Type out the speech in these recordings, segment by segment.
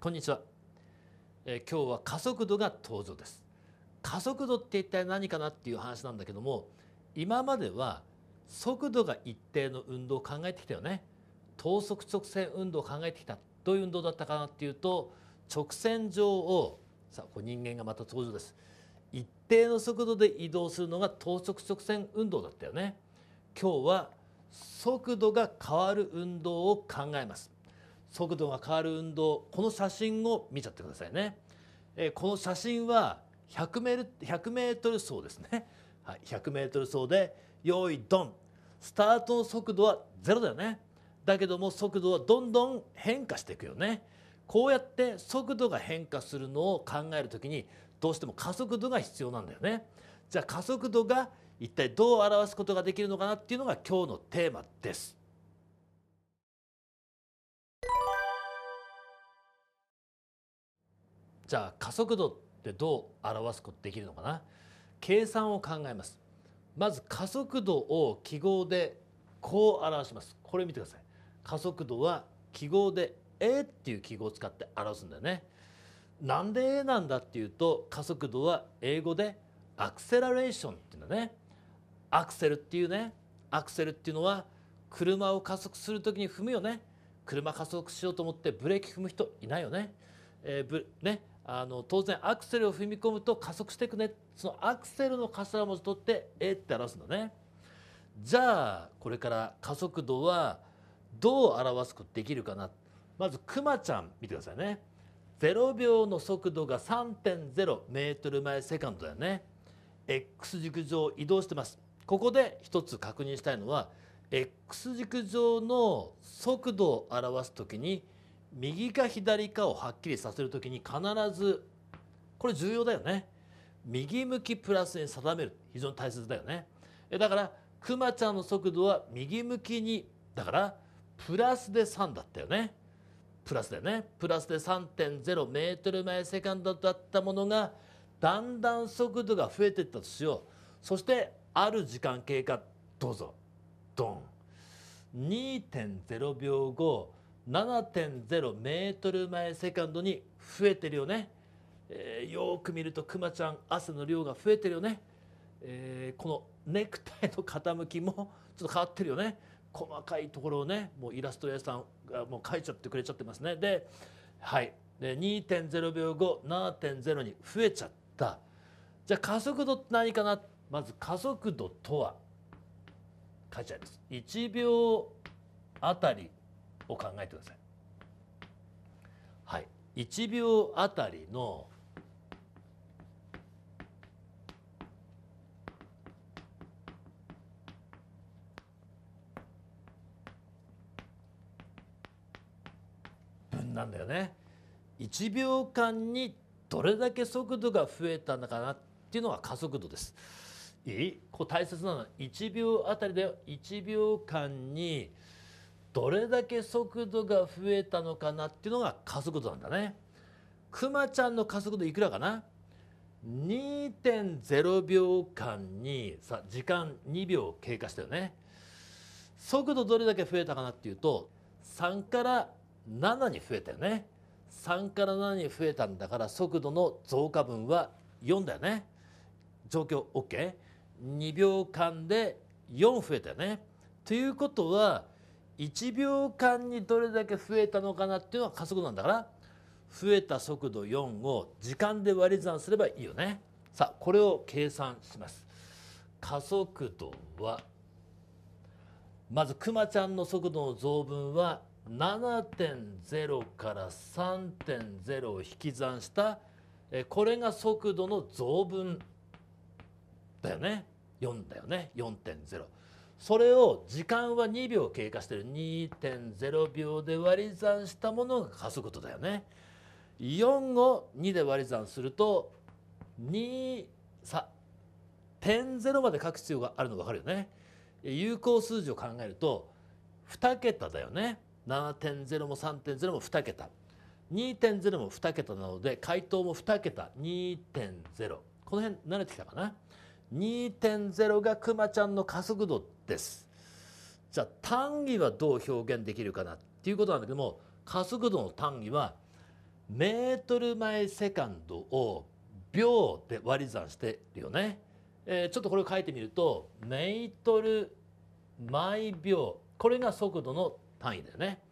こんにちは、えー、今日は加速度が登場です加速度って一体何かなっていう話なんだけども今までは速度が一定の運動を考えてきたよね等速直線運動を考えてきたどういう運動だったかなっていうと直線上をさあこれ人間がまた登場です一定の速度で移動するのが等速直線運動だったよね今日は速度が変わる運動を考えます速度が変わる運動この写真を見ちゃってくださいね、えー、この写真は100メル100メートル走ですね、はい、100メートル走で用意ドンスタートの速度はゼロだよねだけども速度はどんどん変化していくよねこうやって速度が変化するのを考えるときにどうしても加速度が必要なんだよねじゃあ加速度が一体どう表すことができるのかなっていうのが今日のテーマですじゃあ加速度ってどう表すことできるのかな計算を考えますまず加速度を記号でこう表しますこれ見てください加速度は記号で A っていう記号を使って表すんだよねなんで A なんだっていうと加速度は英語でアクセラレーションっていうんだねアクセルっていうねアクセルっていうのは車を加速するときに踏むよね車加速しようと思ってブレーキ踏む人いないよね,、えー、ねあの当然アクセルを踏み込むと加速していくねそのアクセルの頭文字取ってえ」って表すのねじゃあこれから加速度はどう表すことできるかなまずくまちゃん見てくださいね0秒の速度が3.0メートル毎セカンドだよね x 軸上移動してますここで一つ確認したいのは x 軸上の速度を表す時に「右か左かをはっきりさせる時に必ずこれ重要だよね右向きプラスに定める非常に大切だよねだからクマちゃんの速度は右向きにだからプラスで3だったよねプラスだよねプラスで3.0メートル前セカンドだったものがだんだん速度が増えていったとしようそしてある時間経過どうぞドン2.0秒後7.0メートル前セカンドに増えてるよね、えー、よく見るとクマちゃん汗の量が増えてるよね、えー、このネクタイの傾きも ちょっと変わってるよね細かいところをねもうイラスト屋さんがもう描いちゃってくれちゃってますねではいで2.0秒後7.0に増えちゃったじゃあ加速度って何かなまず加速度とは書いちゃいます1秒あたりを考えてください。はい、1秒あたりの分なんだよね。1秒間にどれだけ速度が増えたのかなっていうのが加速度です。いいこう大切なのは1秒あたりだよ1秒間に、どれだけ速度が増えたのかなっていうのが加速度なんだね。くまちゃんの加速度いくらかな2.0秒間にさ時間2秒経過したよね速度どれだけ増えたかなっていうと3から7に増えたよね3から7に増えたんだから速度の増加分は4だよね状況 OK2、OK、秒間で4増えたよねということは1秒間にどれだけ増えたのかなっていうのは加速度なんだから増えた速度4を時間で割り算すればいいよね。さあこれを計算します。加速度はまずくまちゃんの速度の増分は7.0から3.0を引き算したこれが速度の増分だよね4だよね4.0。それを時間は2秒経過している2.0秒で割り算したものが加速度だよね。4を2で割り算すると2さ点0まで書く必要があるの分かるよね。有効数字を考えると2桁だよね。7.0も3.0も2桁。2.0も2桁なので回答も2桁2.0この辺慣れてきたかな2.0がくまちゃんの加速度ですじゃあ単位はどう表現できるかなっていうことなんだけども加速度の単位はメートル前セカンドを秒で割り算してるよね、えー、ちょっとこれを書いてみるとメートル毎秒これが速度の単位だよね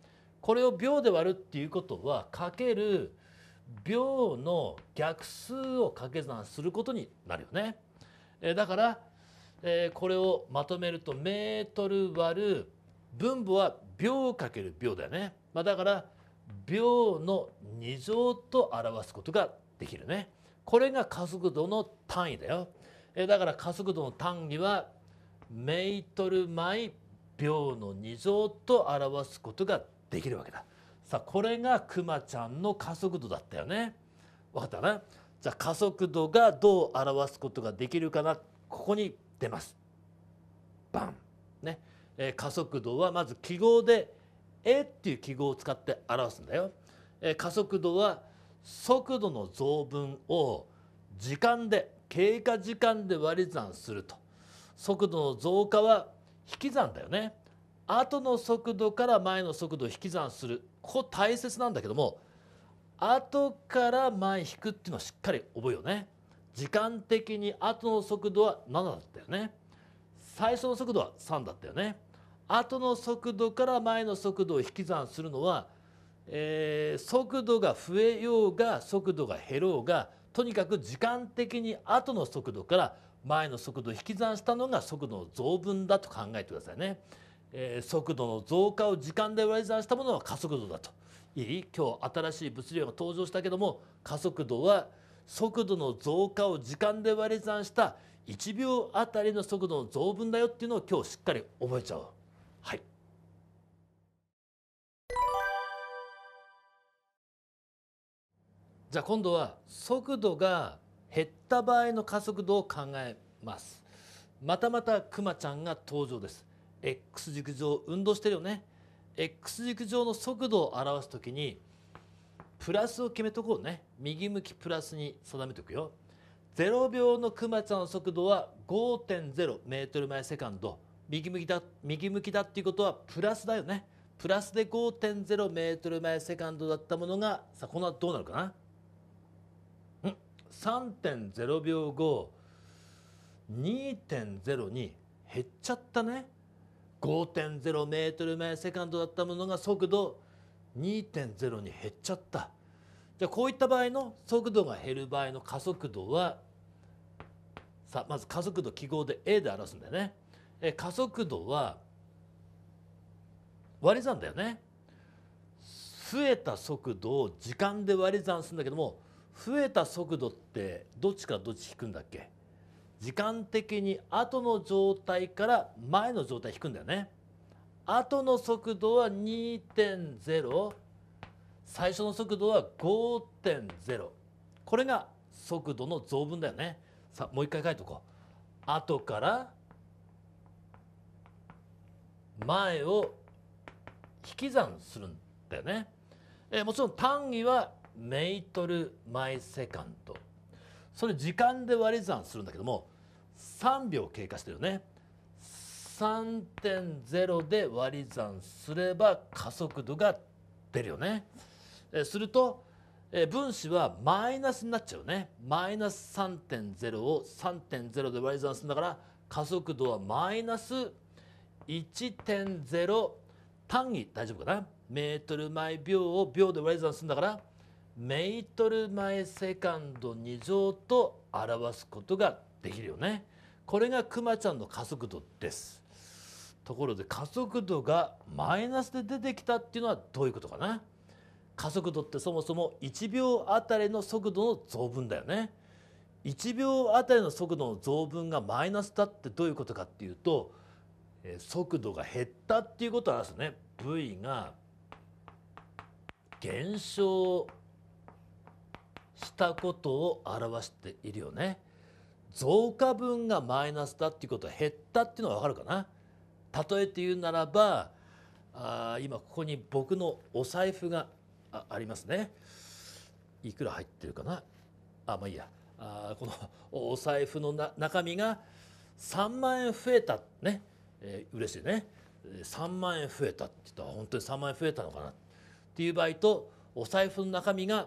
これを秒で割るっていうことはかける秒の逆数を掛け算することになるよね。えだから、えこれをまとめるとメートル割る分母は秒かける秒だよね、まあ、だから秒の2乗と表すことができるねこれが加速度の単位だよ、えだから加速度の単位はメートル毎秒の2乗と表すことができるわけださあこれがくまちゃんの加速度だったよね分かったなじゃあ加速度がどう表すことができるかなここに出ます。バン、ねえー、加速度はまず記号で「え」っていう記号を使って表すんだよ。えー、加速度は速度の増分を時間で経過時間で割り算すると速度の増加は引き算だよね後の速度から前の速度を引き算するここ大切なんだけども後から前引くっていうのはしっかり覚えようね時間的に後の速度は7だったよね最初の速度は3だったよね後の速度から前の速度を引き算するのは、えー、速度が増えようが速度が減ろうがとにかく時間的に後の速度から前の速度を引き算したのが速度の増分だと考えてくださいね。え速度の増加を時間で割り算したものは加速度だといい今日新しい物量が登場したけども加速度は速度の増加を時間で割り算した1秒あたりの速度の増分だよっていうのを今日しっかり覚えちゃおう。はい、じゃあ今度は速度が減った場合の加速度を考えます。またまたくまちゃんが登場です。X 軸上運動してるよね X 軸上の速度を表す時にプラスを決めとこうね右向きプラスに定めておくよ0秒のクマちゃんの速度は 5.0m 前セカンド右向きだ右向きだっていうことはプラスだよねプラスで 5.0m 前セカンドだったものがさあこの後どうなるかなうん3.0秒後2.0に減っちゃったね5.0メートル前セカンドだったものが速度2.0に減っちゃったじゃあこういった場合の速度が減る場合の加速度はさあまず加速度記号で A で表すんだよねえ加速度は割り算だよね増えた速度を時間で割り算するんだけども増えた速度ってどっちからどっち引くんだっけ時間的に後の状態から前の状態引くんだよね後の速度は2.0最初の速度は5.0これが速度の増分だよねさあもう一回書いとこう後から前を引き算するんだよね、えー、もちろん単位はメートル・マイ・セカンドそれ時間で割り算するんだけども3秒経過してるよね3.0で割り算すれば加速度が出るよねすると分子はマイナスになっちゃうねマイナス3.0を3.0で割り算するんだから加速度はマイナス1.0単位大丈夫かなメートル毎秒を秒で割り算するんだからメートル毎セカンド2乗と表すことができるよねこれがクマちゃんの加速度ですところで加速度がマイナスで出てきたっていうのはどういうことかな加速度ってそもそも1秒あたりの速度の増分だよね1秒あたりの速度の増分がマイナスだってどういうことかっていうと速度が減ったっていうことなんですね v が減少したことを表しているよね。増加分がマイナスだっていうことは減ったっていうのは分かるかな。例えて言うならばあ今ここに僕のお財布がありますね。いくら入ってるかなあまあいいやあこのお財布のな中身が3万円増えたね、えー、嬉しいね3万円増えたって言ったら本当に3万円増えたのかなっていう場合とお財布の中身が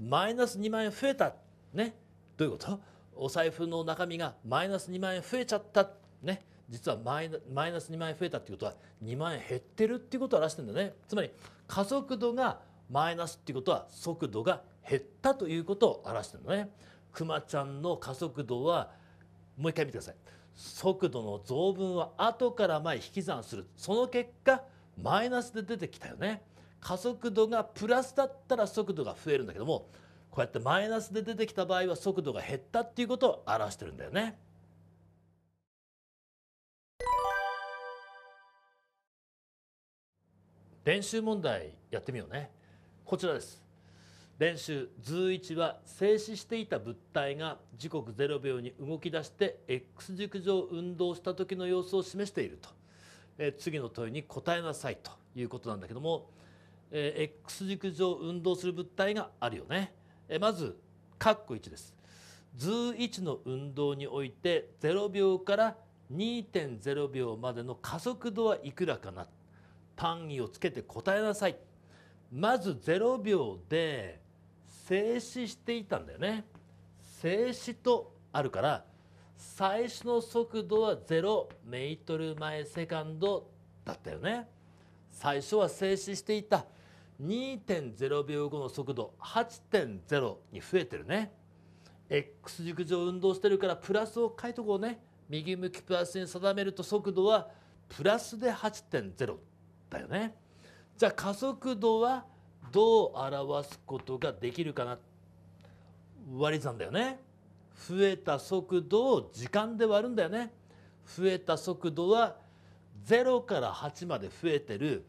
マイナス2万円増えたねどういうことお財布の中身がマイナス2万円増えちゃったね実はマイマイナス2万円増えたっていうことは2万円減ってるっていうことを表してるんだねつまり加速度がマイナスっていうことは速度が減ったということを表してるのねくまちゃんの加速度はもう一回見てください速度の増分は後から前引き算するその結果マイナスで出てきたよね加速度がプラスだったら速度が増えるんだけどもこうやってマイナスで出てきた場合は速度が減ったっていうことを表してるんだよね。練習問題やってみようねこちらです練習図1は静止していた物体が時刻0秒に動き出して X 軸上運動した時の様子を示していると、え次の問いに答えなさいということなんだけども、え X 軸上運動する物体があるよねえまず括弧1です図1の運動において0秒から2.0秒までの加速度はいくらかな単位をつけて答えなさいまず0秒で静止していたんだよね静止とあるから最初の速度は0メートル前セカンドだったよね最初は静止していた2.0秒後の速度8.0に増えてるね X 軸上運動してるからプラスを書いとこうね右向きプラスに定めると速度はプラスで8.0だよねじゃあ加速度はどう表すことができるかな割り算だよね増えた速度を時間で割るんだよね増えた速度は0から8まで増えてる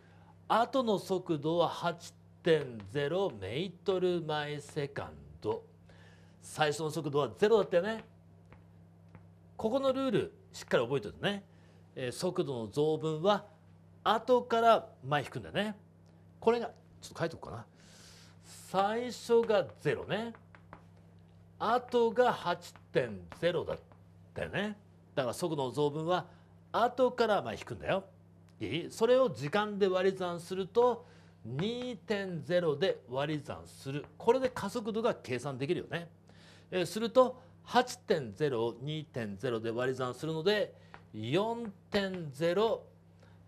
後の速度は8.0メートル前セカンド最初の速度は0だったよねここのルールしっかり覚えておいてね、え速度の増分は後から前引くんだねこれがちょっと書いておこうかな最初が0ね後が8.0だったよねだから速度の増分は後から前引くんだよそれを時間で割り算すると2.0で割り算するこれで加速度が計算できるよね。えすると8.0を2.0で割り算するので4.0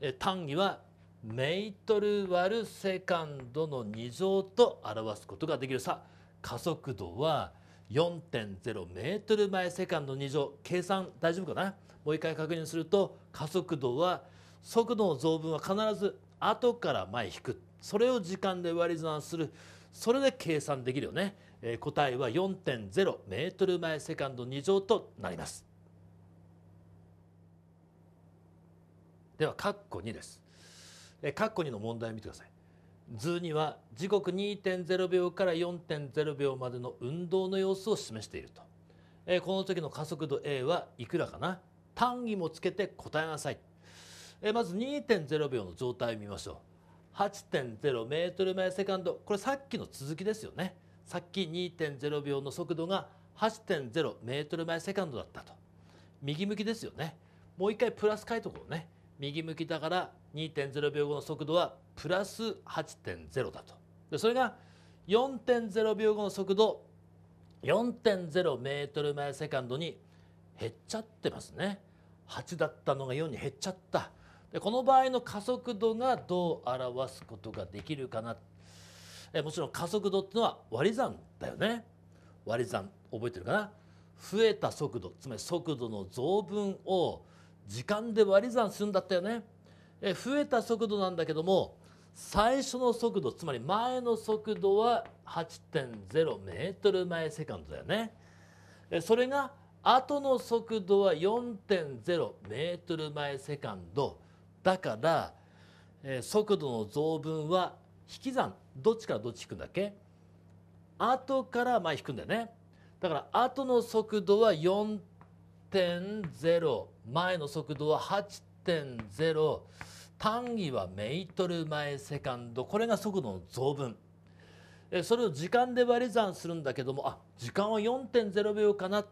え単位はメートル割るセカンドの2乗と表すことができるさ加速度は4.0メートル前セカンド2乗計算大丈夫かなもう一回確認すると加速度は速度の増分は必ず後から前引くそれを時間で割り算するそれで計算できるよね、えー、答えは 4.0m 前セカンド2乗となりますでは括弧2です、えー、括弧2の問題を見てください図には時刻2.0秒から4.0秒までの運動の様子を示していると、えー、この時の加速度 A はいくらかな単位もつけて答えなさいえまず2.0秒の状態見ましょう8.0メートル前セカンドこれさっきの続きですよねさっき2.0秒の速度が8.0メートル前セカンドだったと右向きですよねもう一回プラス書いとこうね右向きだから2.0秒後の速度はプラス8.0だとでそれが4.0秒後の速度4.0メートル前セカンドに減っちゃってますね8だったのが4に減っちゃったでこの場合の加速度がどう表すことができるかなえもちろん加速度っていうのは割り算だよね割り算覚えてるかな増えた速度つまり速度の増分を時間で割り算するんだったよねえ増えた速度なんだけども最初の速度つまり前の速度は 8.0m 前セカンドだよねえそれが後の速度は 4.0m 前セカンドだから、えー、速度の増分は引き算どっちからどっち引くんだっけ後から前引くんだよねだから後の速度は4.0前の速度は8.0単位はメートル前セカンドこれが速度の増分それを時間で割り算するんだけどもあ時間は4.0秒かな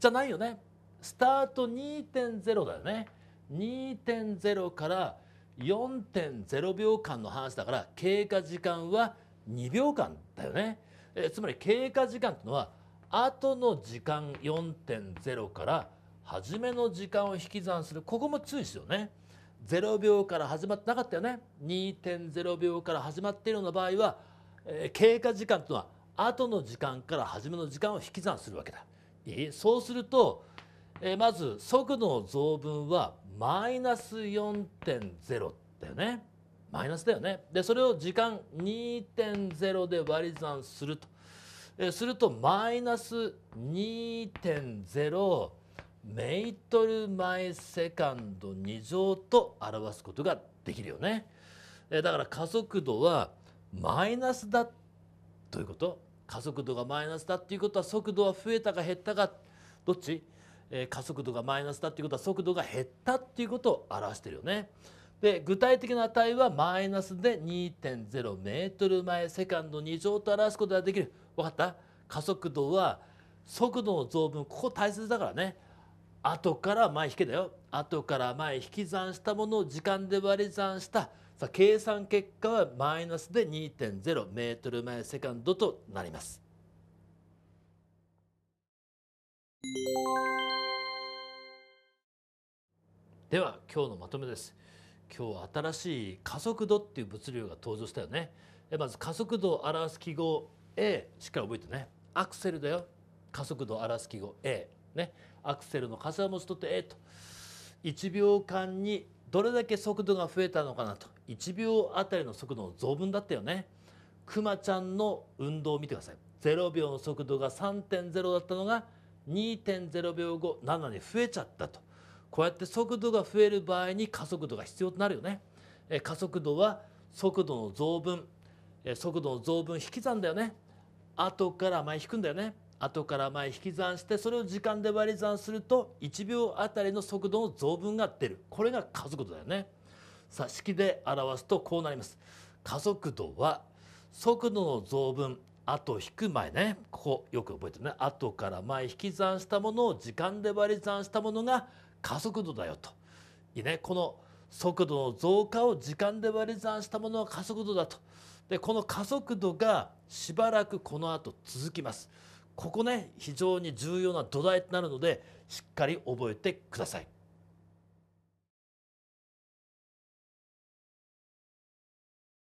じゃないよねスタート2.0だよね2.0から4.0秒間の話だから経過時間は2秒間だよね。えつまり経過時間というのは後の時間4.0から初めの時間を引き算するここも注意ですよね。0秒から始まってなかったよね2.0秒から始まっているの場合は、えー、経過時間というのは後の時間から初めの時間を引き算するわけだ。いいそうすると、えー、まず速度の増分はマイナス4.0だよねマイナスだよねでそれを時間2.0で割り算するとえするとマイナス2.0メートルマセカンド2乗と表すことができるよねえだから加速度はマイナスだということ加速度がマイナスだっていうことは速度は増えたか減ったかどっちえ加速度がマイナスだっていうことは速度が減ったっていうことを表してるよね。で具体的な値はマイナスで 2.0m 前セカンド2乗と表すことができる分かった加速度は速度の増分ここ大切だからね後から前引けだよ後から前引き算したものを時間で割り算したさあ計算結果はマイナスで 2.0m 前セカンドとなります。では今日のまとめです今日は新しい加速度っていう物流が登場したよねまず加速度を表す記号 A しっかり覚えてねアクセルだよ加速度を表す記号 A ねアクセルのを持字取って A と1秒間にどれだけ速度が増えたのかなと1秒あたりの速度の増分だったよねくまちゃんの運動を見てください0秒の速度が3.0だったのが2.0秒後7に増えちゃったとこうやって速度が増える場合に加速度が必要となるよね加速度は速度の増分速度の増分引き算だよね後から前引くんだよね後から前引き算してそれを時間で割り算すると1秒あたりの速度の増分が出るこれが加速度だよねさあ式で表すとこうなります加速度は速度の増分後引く前ねここよく覚えてるね後から前引き算したものを時間で割り算したものが加速度だよといいねこの速度の増加を時間で割り算したものは加速度だとでこの加速度がしばらくこの後続きますここね非常に重要な土台となるのでしっかり覚えてください。